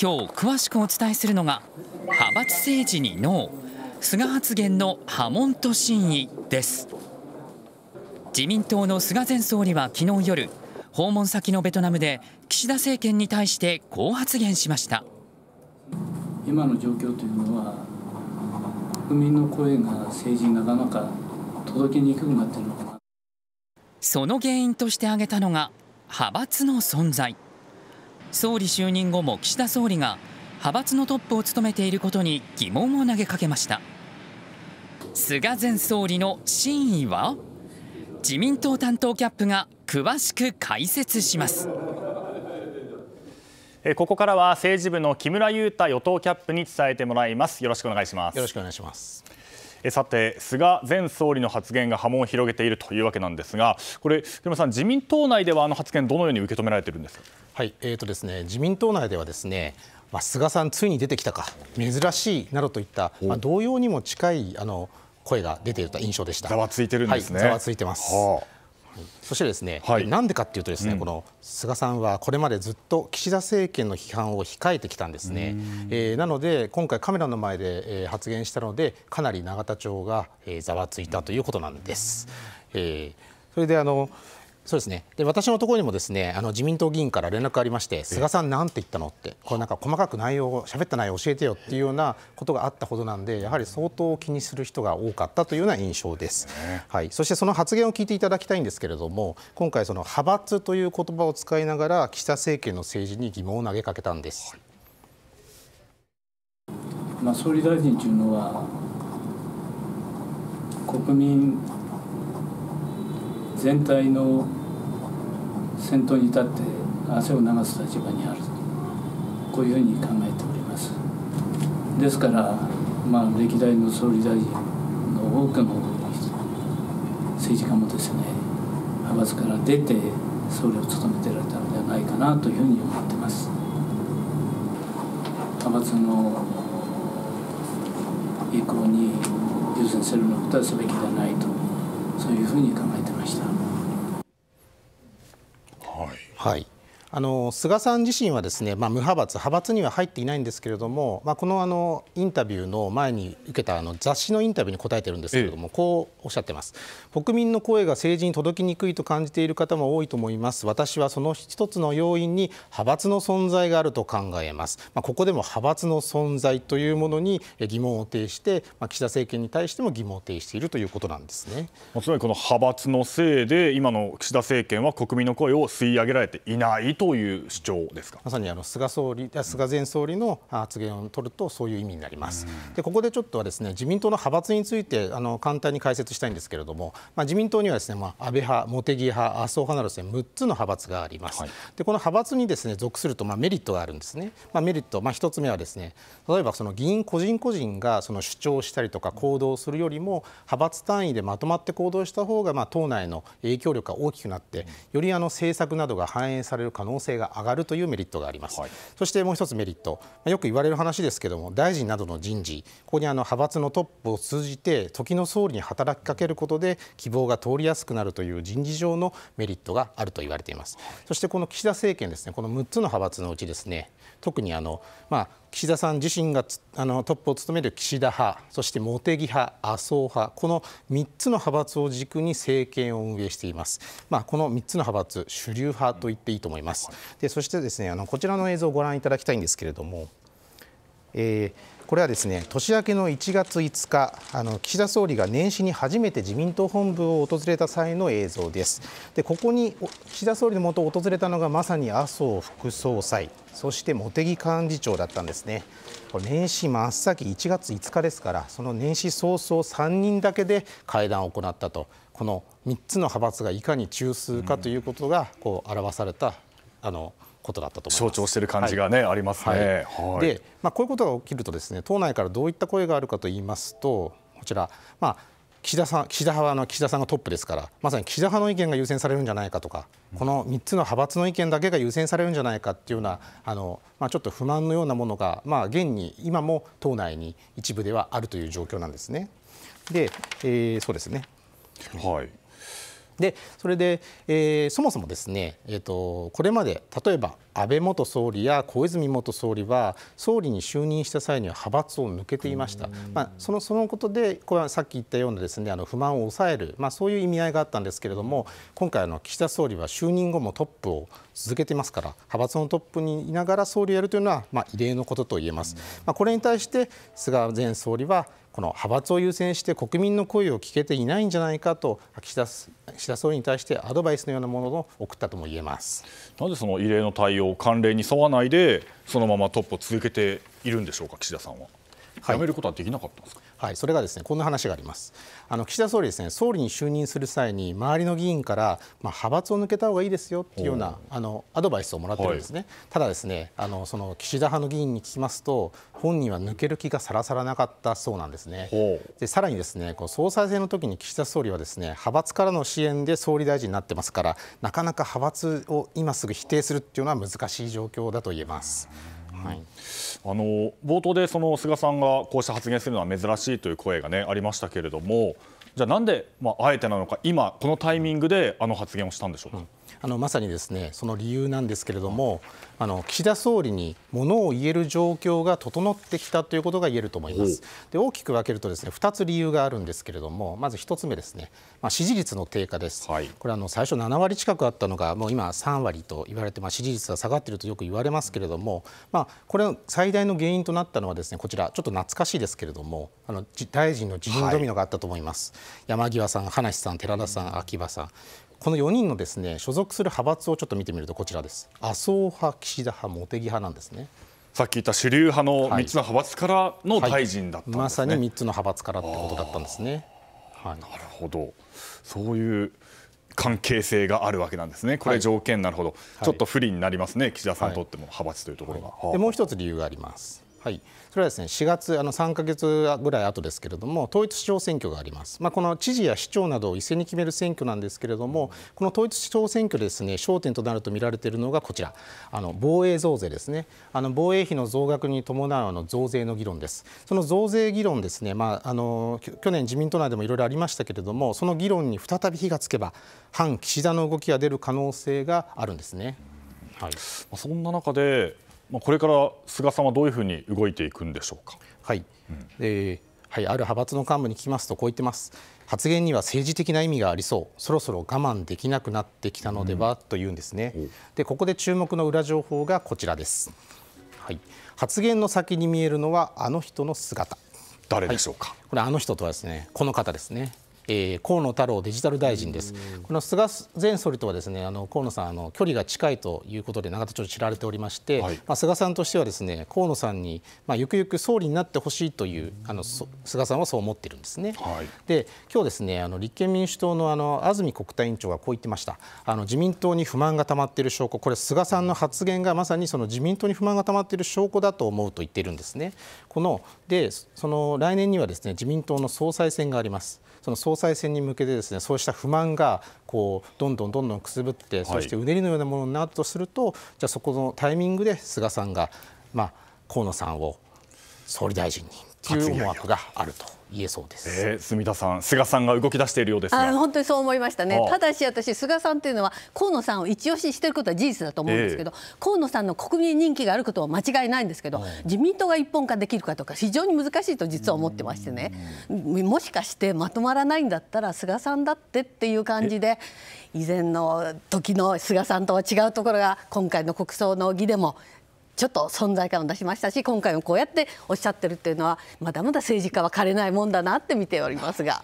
今日詳しくお伝えするのが派閥政治にノー菅発言の波紋と真意です自民党の菅前総理は昨日夜訪問先のベトナムで岸田政権に対してこう発言しました今の状況というのは国民の声が政治になかなか届きにくくなっているのかその原因として挙げたのが派閥の存在。総理就任後も岸田総理が派閥のトップを務めていることに疑問を投げかけました菅前総理の真意は自民党担当キャップが詳しく解説しますえここからは政治部の木村祐太与党キャップに伝えてもらいますよろしくお願いしますよろしくお願いしますさて、菅前総理の発言が波紋を広げているというわけなんですがこれ栗山さん、自民党内ではあの発言どのように受け止められてるんですか、はいえーとですね、自民党内ではですね、まあ、菅さん、ついに出てきたか珍しいなどといった、まあ、同様にも近いあの声が出ている印象でした。ざわついてるんですね、ざわついてますねそしてですね、はい、なんでかっていうとですね、うん、この菅さんはこれまでずっと岸田政権の批判を控えてきたんですね。えー、なので今回カメラの前で、え発言したのでかなり永田町がざわ、ついたということなんです。えー、それであの。そうですねで私のところにもですねあの自民党議員から連絡がありまして菅さん、なんて言ったのってこれなんか細かく内容を喋った内容教えてよっていうようなことがあったほどなんでやはり相当気にする人が多かったというような印象です、はい、そしてその発言を聞いていただきたいんですけれども今回その派閥という言葉を使いながら岸田政権の政治に疑問を投げかけたんです、まあ、総理大臣というのは国民全体の先頭に立って汗を流す立場にあるこういうふうに考えておりますですから、まあ、歴代の総理大臣の多くの政治家もですね派閥から出て総理を務めてられたのではないかなというふうに思ってます派閥の意向に優先するのことはすべきではないとそういうふうに考えてました。はいあの菅さん自身はですね、まあ、無派閥、派閥には入っていないんですけれども、まあ、このあのインタビューの前に受けたあの雑誌のインタビューに答えてるんですけれども、ええ、こうおっしゃってます、国民の声が政治に届きにくいと感じている方も多いと思います、私はその一つの要因に派閥の存在があると考えます、まあ、ここでも派閥の存在というものに疑問を呈して、まあ、岸田政権に対しても疑問を呈しているということなんですね。つまりこの派閥のせいで、今の岸田政権は国民の声を吸い上げられていないという主張ですかまさにあの菅総理菅前総理の発言を取るとそういう意味になります。でここでちょっとはですね自民党の派閥についてあの簡単に解説したいんですけれども、まあ、自民党にはですね、まあ、安倍派、茂木派、麻生派などですね6つの派閥があります。はい、でこの派閥にですね属するとまあメリットがあるんですね。まあ、メリット、まあ、1つ目はですね例えばその議員個人個人がその主張したりとか行動するよりも派閥単位でまとまって行動した方がまあ党内の影響力が大きくなってよりあの政策などが反映される可能能性が上がるというメリットがあります。はい、そしてもう一つメリット、まよく言われる話ですけども、大臣などの人事、ここにあの派閥のトップを通じて、時の総理に働きかけることで、希望が通りやすくなるという人事上のメリットがあると言われています。そしてこの岸田政権ですね、この6つの派閥のうちですね、特にあの、まあ、岸田さん自身があのトップを務める岸田派そして茂木派麻生派この3つの派閥を軸に政権を運営しています、まあ、この3つの派閥主流派と言っていいと思いますでそしてですねあのこちらの映像をご覧いただきたいんですけれども、えーこれはですね年明けの1月5日あの岸田総理が年始に初めて自民党本部を訪れた際の映像ですでここに岸田総理のもとを訪れたのがまさに麻生副総裁そして茂木幹事長だったんですねこれ年始真っ先1月5日ですからその年始早々3人だけで会談を行ったとこの3つの派閥がいかに中枢かということがこう表されたあの、うんことだったと象徴している感じがね、はい、ありますね。はい、で、まあ、こういうことが起きるとですね党内からどういった声があるかと言いますとこちら、まあ、岸田さん岸田派の岸田さんがトップですからまさに岸田派の意見が優先されるんじゃないかとか、うん、この3つの派閥の意見だけが優先されるんじゃないかっていうようなあの、まあ、ちょっと不満のようなものが、まあ、現に今も党内に一部ではあるという状況なんですね。で、えー、そうですね。はいでそれで、えー、そもそもですね、えーとこれまで例えば安倍元総理や小泉元総理は総理に就任した際には派閥を抜けていました、まあ、そのそのことでこれはさっき言ったようなですねあの不満を抑える、まあ、そういう意味合いがあったんですけれども今回の岸田総理は就任後もトップを続けてますから派閥のトップにいながら総理をやるというのは、まあ、異例のことと言えます。まあ、これに対して菅前総理はこの派閥を優先して国民の声を聞けていないんじゃないかと岸田岸田総理に対してアドバイスのようなものを送ったとも言えます。なぜその異例の対応慣例に沿わないでそのままトップを続けているんでしょうか岸田さんは。やめることはできなかったんですか、はい、はい、それがですねこんな話がありますあの岸田総理ですね総理に就任する際に周りの議員から、まあ、派閥を抜けた方がいいですよっていうようなあのアドバイスをもらってるんですね、はい、ただですねあのその岸田派の議員に聞きますと本人は抜ける気がさらさらなかったそうなんですねでさらにですねこう総裁選の時に岸田総理はですね派閥からの支援で総理大臣になってますからなかなか派閥を今すぐ否定するっていうのは難しい状況だと言えます。冒頭で菅さんがこうした発言するのは珍しいという声がありましたけれどもじゃあ、何であえてなのか今、このタイミングであの発言をしたんでしょうか。あのまさにですねその理由なんですけれどもあの岸田総理にものを言える状況が整ってきたということが言えると思います。で大きく分けるとですね2つ理由があるんですけれどもまず1つ目ですね、まあ、支持率の低下です。はい、これ最初7割近くあったのがもう今3割と言われて、まあ、支持率が下がっているとよく言われますけれども、まあ、これ最大の原因となったのはですねこちらちょっと懐かしいですけれどもあの大臣の辞任ドミノがあったと思います。はい、山際さん、葉梨さん、寺田さん、秋葉さんこの4人のですね所属する派閥をちょっと見てみるとこちらです麻生派岸田派茂木派なんですねさっき言った主流派の3つの派閥からの大臣だった、ねはいはい、まさに3つの派閥からってことだったんですね、はい、なるほどそういう関係性があるわけなんですね、これ、条件、なるほど、ちょっと不利になりますね、岸田さんにとっても、派閥というところが。でもう一つ理由があります。はい、それはですね4月あの3か月ぐらい後ですけれども統一地方選挙があります、まあ、この知事や市長などを一斉に決める選挙なんですけれどもこの統一地方選挙でですね焦点となると見られているのがこちらあの防衛増税ですねあの防衛費の増額に伴うあの増税の議論ですその増税議論ですね、まあ、あの去年自民党内でもいろいろありましたけれどもその議論に再び火がつけば反岸田の動きが出る可能性があるんですね。はい、そんな中でこれから菅さんはどういうふうに動いていくんでしょうか。はいえーはい、ある派閥の幹部に聞きますとこう言ってます発言には政治的な意味がありそうそろそろ我慢できなくなってきたのでは、うん、というんですねでここで注目の裏情報がこちらです、はい、発言の先に見えるのはあの人の姿誰でしょうか、はい、これあの人とはですねこの方ですねえー、河野太郎デジタル大臣です。この菅前総理とはですね、あの河野さんあの距離が近いということで永田町知られておりまして、はい、まあ菅さんとしてはですね、河野さんにまあゆくゆく総理になってほしいというあの菅さんはそう思っているんですね。はい、で今日ですね、あの立憲民主党のあの安住国対委員長はこう言ってました。あの自民党に不満が溜まっている証拠、これ菅さんの発言がまさにその自民党に不満が溜まっている証拠だと思うと言っているんですね。このでその来年にはですね自民党の総裁選があります。その総裁選に向けてですねそうした不満がこうどんどんどんどんくすぶって、そしてうねりのようなものになるとするとじゃあそこのタイミングで菅さんが、まあ、河野さんを総理大臣に。という思惑があると。言えそうです、えー、田さん、菅さんが動き出しているようですが本当にそう思いましたね、ただし私、菅さんというのは河野さんを一押ししていることは事実だと思うんですけど、えー、河野さんの国民人気があることは間違いないんですけど、自民党が一本化できるかとか、非常に難しいと実は思ってましてね、もしかしてまとまらないんだったら、菅さんだってっていう感じで、以前の時の菅さんとは違うところが、今回の国葬の儀でもちょっと存在感を出しましたし今回もこうやっておっしゃってるっていうのはまだまだ政治家は枯れないもんだなって見ておりますが。